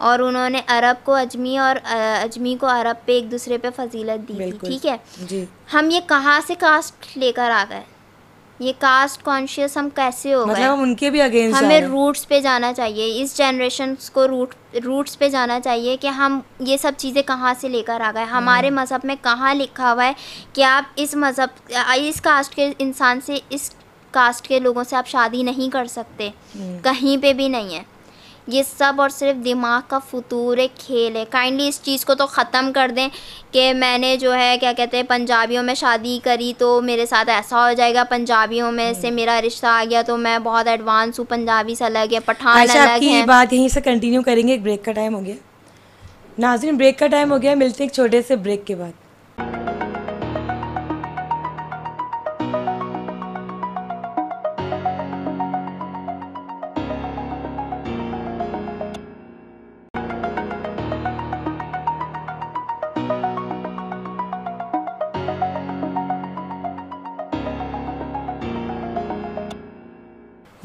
और उन्होंने अरब को अजमी और अजमी को अरब पे एक दूसरे पे फजीलत दी थी ठीक है जी हम ये कहाँ से कास्ट लेकर आ गए ये कास्ट कॉन्शियस हम कैसे हो मतलब हम उनके भी अगेंस्ट हमें रूट्स पे जाना चाहिए इस जनरेशन को रूट रूट्स पे जाना चाहिए कि हम ये सब चीज़ें कहाँ से लेकर आ गए हमारे हम्म। मज़हब में कहाँ लिखा हुआ है कि आप इस मज़हब इस कास्ट के इंसान से इस कास्ट के लोगों से आप शादी नहीं कर सकते हम्म। कहीं पे भी नहीं है ये सब और सिर्फ दिमाग का फतूर खेल है काइंडली इस चीज़ को तो ख़त्म कर दें कि मैंने जो है क्या कहते हैं पंजाबियों में शादी करी तो मेरे साथ ऐसा हो जाएगा पंजाबियों में से हम्म। मेरा रिश्ता आ गया तो मैं बहुत एडवांस हूँ पंजाबी से अलग है पठान अलग है बात यहीं से कंटिन्यू करेंगे एक ब्रेक का टाइम हो गया नाजिन ब्रेक का टाइम हो गया मिलते हैं एक छोटे से ब्रेक के बाद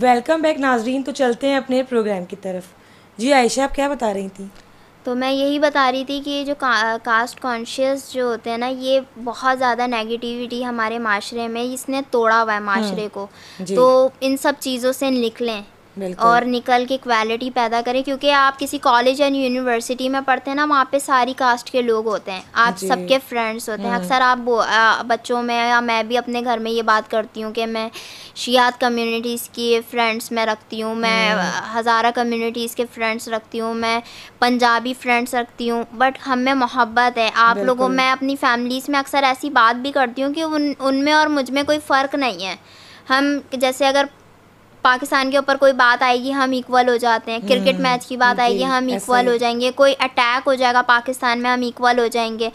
वेलकम बैक नाजरीन तो चलते हैं अपने प्रोग्राम की तरफ जी आयशा आप क्या बता रही थी तो मैं यही बता रही थी कि जो का, कास्ट कॉन्शियस जो होते हैं ना ये बहुत ज़्यादा नेगेटिविटी हमारे माशरे में इसने तोड़ा हुआ है माशरे हम्म। को तो इन सब चीज़ों से निकलें और निकल के क्वालिटी पैदा करें क्योंकि आप किसी कॉलेज या यूनिवर्सिटी में पढ़ते हैं ना वहाँ पे सारी कास्ट के लोग होते हैं आप सबके फ्रेंड्स होते हैं अक्सर हम्म। आप बच्चों में या मैं भी अपने घर में ये बात करती हूँ कि मैं शियात कम्युनिटीज़ की फ्रेंड्स में रखती हूँ मैं हम्म। हज़ारा कम्युनिटीज़ के फ्रेंड्स रखती हूँ मैं पंजाबी फ्रेंड्स रखती हूँ बट हम में मोहब्बत है आप लोगों मैं अपनी फैमिलीज़ में अक्सर ऐसी बात भी करती हूँ कि उन उनमें और मुझ में कोई फ़र्क नहीं है हम जैसे अगर पाकिस्तान के ऊपर कोई बात आएगी हम इक्वल हो जाते हैं क्रिकेट हम्म, मैच की बात आएगी हम इक्वल हो जाएंगे कोई अटैक हो जाएगा पाकिस्तान में हम इक्वल हो जाएंगे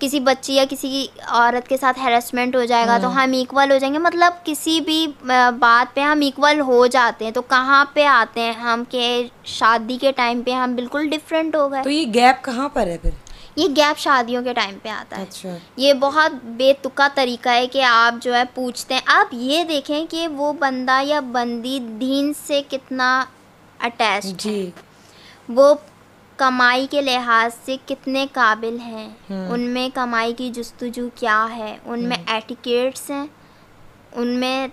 किसी बच्ची या किसी औरत के साथ हेरसमेंट हो जाएगा तो हाँ। हम इक्वल हो जाएंगे मतलब किसी भी बात पे हम इक्वल हो जाते हैं तो कहाँ पे आते हैं हम के शादी के टाइम पे हम बिल्कुल डिफरेंट हो गए तो ये गैप कहाँ पर है फिर ये गैप शादियों के टाइम पे आता है अच्छा। ये बहुत बेतुका तरीका है कि आप जो है पूछते हैं आप ये देखें कि वो बंदा या बंदी दीन से कितना अटैच है वो कमाई के लिहाज से कितने काबिल हैं हम्म। उनमें कमाई की जस्तजू क्या है उनमें हम्म। एटिकेट्स हैं उनमें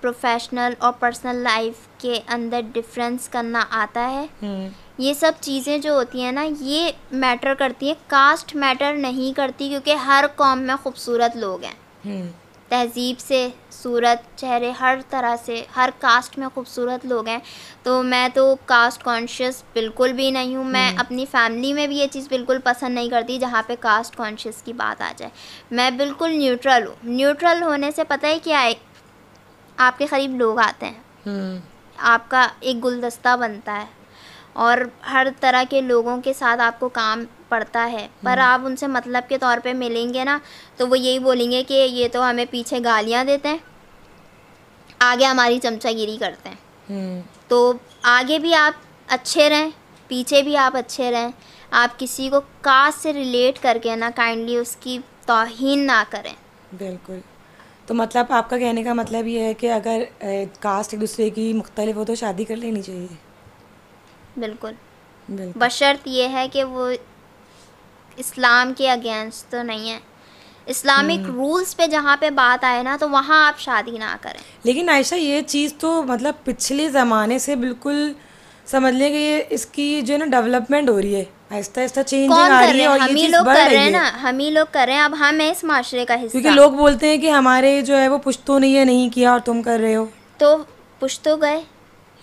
प्रोफेशनल और पर्सनल लाइफ के अंदर डिफरेंस करना आता है हम्म। ये सब चीज़ें जो होती हैं ना ये मैटर करती हैं कास्ट मैटर नहीं करती क्योंकि हर कॉम में खूबसूरत लोग हैं हम्म। तहजीब से सूरत चेहरे हर तरह से हर कास्ट में खूबसूरत लोग हैं तो मैं तो कास्ट कॉन्शियस बिल्कुल भी नहीं हूँ मैं हम्म। अपनी फैमिली में भी ये चीज़ बिल्कुल पसंद नहीं करती जहाँ पे कास्ट कॉन्शियस की बात आ जाए मैं बिल्कुल न्यूट्रल हूँ न्यूट्रल होने से पता है क्या है आपके करीब लोग आते हैं हम्म। आपका एक गुलदस्ता बनता है और हर तरह के लोगों के साथ आपको काम पड़ता है पर हम्म। आप उनसे मतलब के तौर पे मिलेंगे ना तो वो यही बोलेंगे कि ये तो हमें पीछे गालियाँ देते हैं आगे हमारी चमचागिरी करते हैं हम्म। तो आगे भी आप अच्छे रहें पीछे भी आप अच्छे रहें आप किसी को कास्ट से रिलेट करके ना काइंडली उसकी तोहन ना करें बिल्कुल तो मतलब आपका कहने का मतलब ये है कि अगर कास्ट एक दूसरे की मुख्तलिफ हो तो शादी कर लेनी चाहिए बिल्कुल बशर्त ये है कि वो इस्लाम के अगेंस्ट तो नहीं है इस्लामिक हम्म। रूल्स पे जहाँ पे बात आए ना तो वहाँ आप शादी ना करें लेकिन आयशा ये चीज़ तो मतलब पिछले ज़माने से बिल्कुल समझ लें कि ये इसकी जो है ना डेवलपमेंट हो रही है आहिस्ता आहिस्ता चेंज आ रही है और हम ही लोग कर रहे हैं ना हम ही लोग कर रहे हैं अब हम है इस माशरे का हिस्सा क्योंकि लोग बोलते हैं कि हमारे जो है वो पुश्तो ने है नहीं किया और तुम कर रहे हो तो पुश्तो गए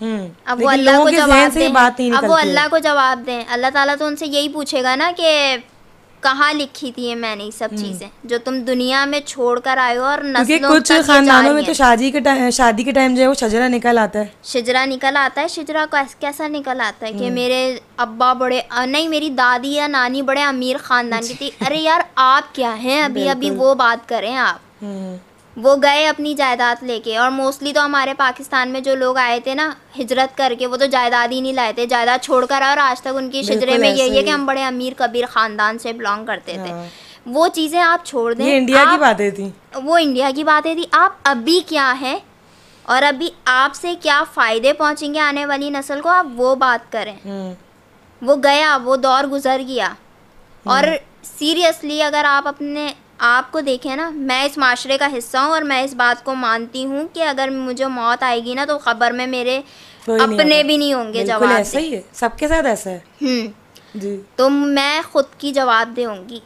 हम्म। अब वो अल्लाह को जवाब दें अब वो अल्लाह को जवाब दें अल्लाह ताला तो उनसे यही पूछेगा ना कि कहाँ लिखी थी ये मैंने सब हम्म। चीजें जो तुम दुनिया में छोड़ कर आए हो और कुछ खानदानों में तो शादी के शादी के टाइम जो है वो शजरा निकल आता है शजरा निकल आता है शजरा कैसा निकल आता है कि हम्म। मेरे अब्बा बड़े नहीं मेरी दादी या नानी बड़े अमीर खानदान की थी अच्छा। अरे यार आप क्या हैं अभी अभी वो बात करें आप वो गए अपनी जायदाद लेके और मोस्टली तो हमारे पाकिस्तान में जो लोग आए थे ना हिजरत करके वो तो जायदाद ही नहीं लाए थे जायदाद छोड़कर और आज तक उनकी शिजरे में यही है कि हम बड़े अमीर कबीर ख़ानदान से बिलोंग करते थे हाँ। वो चीज़ें आप छोड़ दें ये इंडिया की बातें थी वो इंडिया की बातें थी आप अभी क्या हैं और अभी आपसे क्या फ़ायदे पहुँचेंगे आने वाली नस्ल को आप वो बात करें हम्म। वो गया वो दौर गुजर गया हम्म। और सीरियसली अगर आप अपने आपको देखें ना मैं इस माशरे का हिस्सा हूँ और मैं इस बात को मानती हूँ कि अगर मुझे मौत आएगी ना तो खबर में मेरे अपने नहीं भी नहीं होंगे जवाब ऐसा ही है सबके साथ ऐसा है हम्म। जी तो मैं खुद की दे होंगी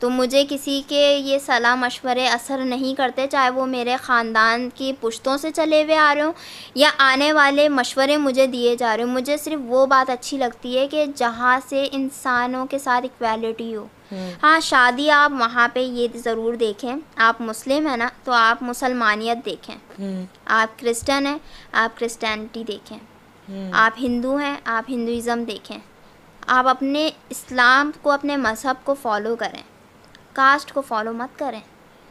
तो मुझे किसी के ये सलाह मशवरे असर नहीं करते चाहे वो मेरे ख़ानदान की पुश्तों से चले हुए आ रहे हों या आने वाले मशवरे मुझे दिए जा रहे हों मुझे सिर्फ वो बात अच्छी लगती है कि जहाँ से इंसानों के साथ इक्वालिटी हो हम्म। हाँ शादी आप वहाँ पे ये ज़रूर देखें आप मुस्लिम हैं ना तो आप मुसलमानियत देखें हम्म। आप क्रिश्चन हैं आप क्रिश्चियनिटी देखें हम्म। आप हिंदू हैं आप हिंदुज़म देखें आप अपने इस्लाम को अपने मज़हब को फॉलो करें कास्ट को फॉलो मत करें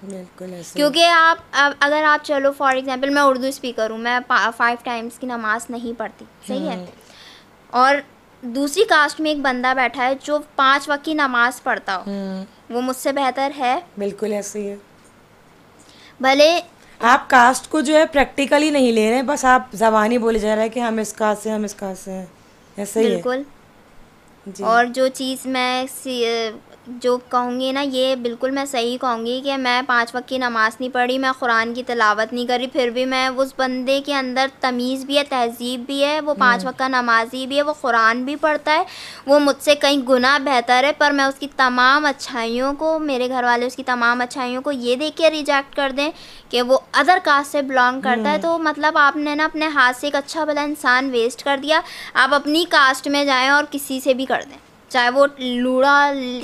बिल्कुल क्योंकि आप अगर आप चलो फॉर एग्जांपल मैं उर्दू स्पीकर हूँ मैं फाइव टाइम्स की नमाज नहीं पढ़ती सही है हम्म। और दूसरी कास्ट में एक बंदा बैठा है जो पांच वक्त की नमाज पढ़ता हो हम्म। वो मुझसे बेहतर है बिल्कुल ऐसे ही है भले आप कास्ट को जो है प्रैक्टिकली नहीं ले रहे बस आप जबानी बोले जा रहे हैं कि हम इस कास्ट से हम इस कास्ट से हैं ऐसे ही बिल्कुल और जो चीज़ मैं जो कहूँगी ना ये बिल्कुल मैं सही कहूँगी कि मैं पाँच वक्त की नमाज़ नहीं पढ़ी मैं कुरान की तलावत नहीं करी फिर भी मैं उस बंदे के अंदर तमीज़ भी है तहजीब भी है वो पाँच हम्म। वक्त का नमाजी भी है वो कुरान भी पढ़ता है वो मुझसे कहीं गुना बेहतर है पर मैं उसकी तमाम अच्छाइयों को मेरे घर वाले उसकी तमाम अच्छाइयों को ये देख के रिजेक्ट कर दें कि वो अदर कास्ट से बिलोंग करता है हम्म। तो मतलब आपने ना अपने हाथ से एक अच्छा भला इंसान वेस्ट कर दिया आप अपनी कास्ट में जाएँ और किसी से भी कर दें चाहे वो लूड़ा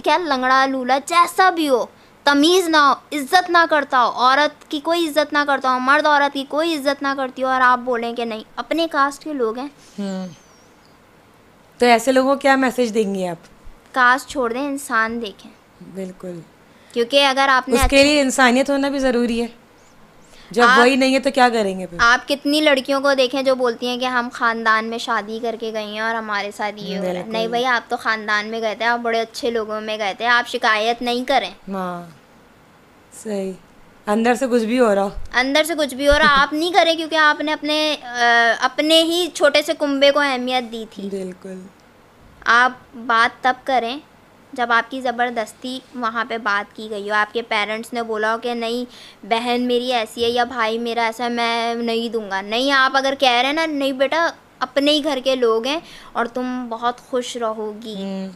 क्या लंगड़ा लूला जैसा भी हो तमीज़ ना हो इज़्ज़त ना करता हो औरत की कोई इज़्ज़त ना करता हो मर्द औरत की कोई इज़्ज़त ना करती हो और आप बोलें कि नहीं अपने कास्ट के लोग हैं हम्म। तो ऐसे लोगों को क्या मैसेज देंगे आप कास्ट छोड़ दें इंसान देखें बिल्कुल क्योंकि अगर आपने उसके लिए इंसानियत होना भी ज़रूरी है जब आप, वही नहीं है तो क्या करेंगे फिर? आप कितनी लड़कियों को देखें जो बोलती हैं कि हम खानदान में शादी करके गए हैं और हमारे साथ ये हो रहा नहीं भाई आप तो खानदान में गए थे आप बड़े अच्छे लोगों में गए थे आप शिकायत नहीं करें हाँ, सही अंदर से कुछ भी हो रहा अंदर से कुछ भी हो रहा आप नहीं करें क्योंकि आपने अपने आ, अपने ही छोटे से कुंबे को अहमियत दी थी बिल्कुल आप बात तब करें जब आपकी ज़बरदस्ती वहाँ पे बात की गई हो आपके पेरेंट्स ने बोला हो कि नहीं बहन मेरी ऐसी है या भाई मेरा ऐसा है मैं नहीं दूंगा नहीं आप अगर कह रहे हैं ना नहीं बेटा अपने ही घर के लोग हैं और तुम बहुत खुश रहोगी हम्म।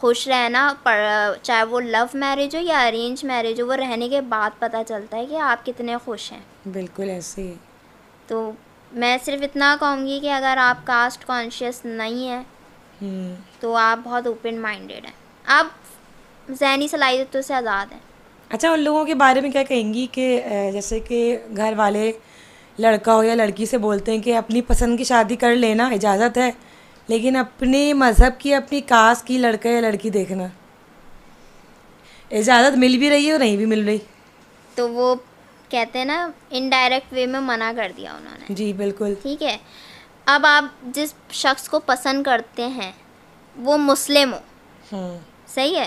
खुश रहना पर चाहे वो लव मैरिज हो या अरेंज मैरिज हो वो रहने के बाद पता चलता है कि आप कितने खुश हैं बिल्कुल ऐसे ही तो मैं सिर्फ इतना कहूँगी कि अगर आप कास्ट कॉन्शियस नहीं है हम्म। तो आप बहुत ओपन माइंडेड हैं अब जहनी सलाहियतों से आज़ाद हैं अच्छा उन लोगों के बारे में क्या कहेंगी कि जैसे कि घर वाले लड़का हो या लड़की से बोलते हैं कि अपनी पसंद की शादी कर लेना इजाज़त है लेकिन अपने मज़हब की अपनी कास्ट की लड़का या लड़की देखना इजाज़त मिल भी रही है और नहीं भी मिल रही तो वो कहते हैं ना इनडायरेक्ट वे में मना कर दिया उन्होंने जी बिल्कुल ठीक है अब आप जिस शख्स को पसंद करते हैं वो मुस्लिम हो हम्म। सही है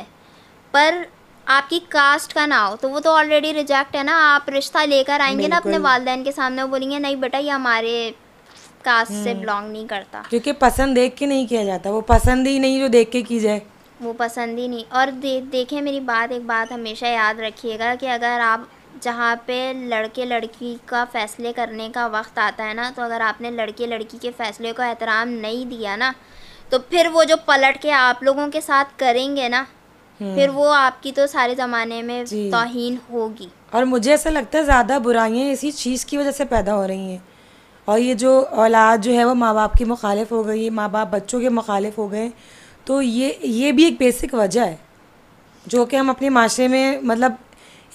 पर आपकी कास्ट का ना हो तो वो तो ऑलरेडी रिजेक्ट है ना आप रिश्ता लेकर आएंगे ना अपने वालदेन के सामने बोलेंगे नहीं बेटा ये हमारे कास्ट से बिलोंग हम्म। नहीं करता क्योंकि पसंद देख के नहीं किया जाता वो पसंद ही नहीं जो देख के की जाए वो पसंद ही नहीं और दे, देखें मेरी बात एक बात हमेशा याद रखिएगा कि अगर आप जहाँ पे लड़के लड़की का फ़ैसले करने का वक्त आता है ना तो अगर आपने लड़के लड़की के फ़ैसले को एहतराम नहीं दिया ना तो फिर वो जो पलट के आप लोगों के साथ करेंगे ना हम्म। फिर वो आपकी तो सारे ज़माने में तोहिन होगी और मुझे ऐसा लगता है ज़्यादा बुराइयाँ इसी चीज़ की वजह से पैदा हो रही हैं और ये जो औलाद जो है वो माँ बाप की मुखालिफ हो गई माँ बाप बच्चों के मुखालिफ हो गए तो ये ये भी एक बेसिक वजह है जो कि हम अपने माशरे में मतलब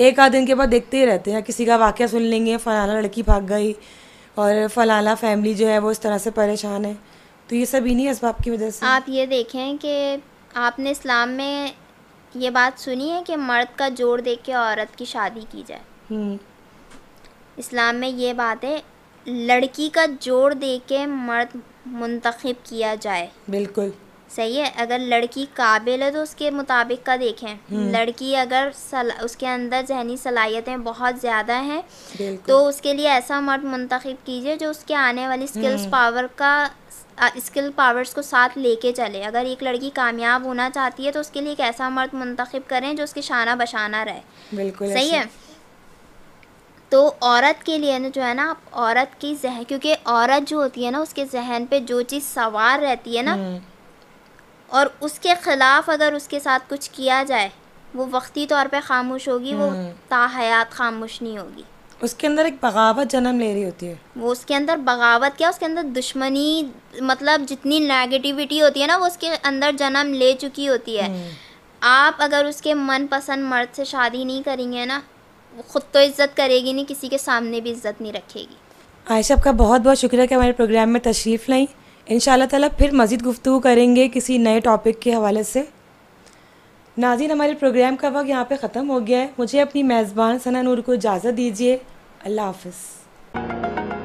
एक आध दिन के बाद देखते ही रहते हैं किसी का वाक़ सुन लेंगे फ़लाना लड़की भाग गई और फ़लाना फैमिली जो है वो इस तरह से परेशान है तो ये सब इन्हीं इसबाब की वजह से आप ये देखें कि आपने इस्लाम में ये बात सुनी है कि मर्द का जोड़ दे के औरत की शादी की जाए हम्म। इस्लाम में ये बात है लड़की का जोड़ दे के मर्द मुंतखब किया जाए बिल्कुल सही है अगर लड़की काबिल है तो उसके मुताबिक का देखें हम्म। लड़की अगर सल, उसके अंदर जहनी सलाहियतें बहुत ज़्यादा हैं तो उसके लिए ऐसा मर्द मुंतखब कीजिए जो उसके आने वाली स्किल्स हम्म। पावर का स्किल पावर्स को साथ लेके चले अगर एक लड़की कामयाब होना चाहती है तो उसके लिए एक ऐसा मर्द मुंतखब करें जो उसके शाना बशाना रहे बिल्कुल सही है तो औरत के लिए ना जो है ना आप औरत की जहन क्योंकि औरत जो होती है ना उसके जहन पे जो चीज़ सवार रहती है ना हम्म। और उसके ख़िलाफ़ अगर उसके साथ कुछ किया जाए वो वक्ती तौर पे खामोश होगी वो हम्म। ताहयात खामोश नहीं होगी उसके अंदर एक बगावत जन्म ले रही होती है वो उसके अंदर बगावत क्या उसके अंदर दुश्मनी मतलब जितनी नेगेटिविटी होती है ना वो उसके अंदर जन्म ले चुकी होती है हम्म। आप अगर उसके मनपसंद मर्द से शादी नहीं करेंगे ना वो खुद तो इज्जत करेगी नहीं किसी के सामने भी इज्जत नहीं रखेगी आयशा आपका बहुत बहुत शुक्रिया कि हमारे प्रोग्राम में तशरीफ़ लाई इन ताला फिर मज़ीद गुफ्तु करेंगे किसी नए टॉपिक के हवाले से नाजिन हमारे प्रोग्राम का वक्त यहाँ पे ख़त्म हो गया है मुझे अपनी मेज़बान सना नूर को इजाज़त दीजिए अल्लाह हाफ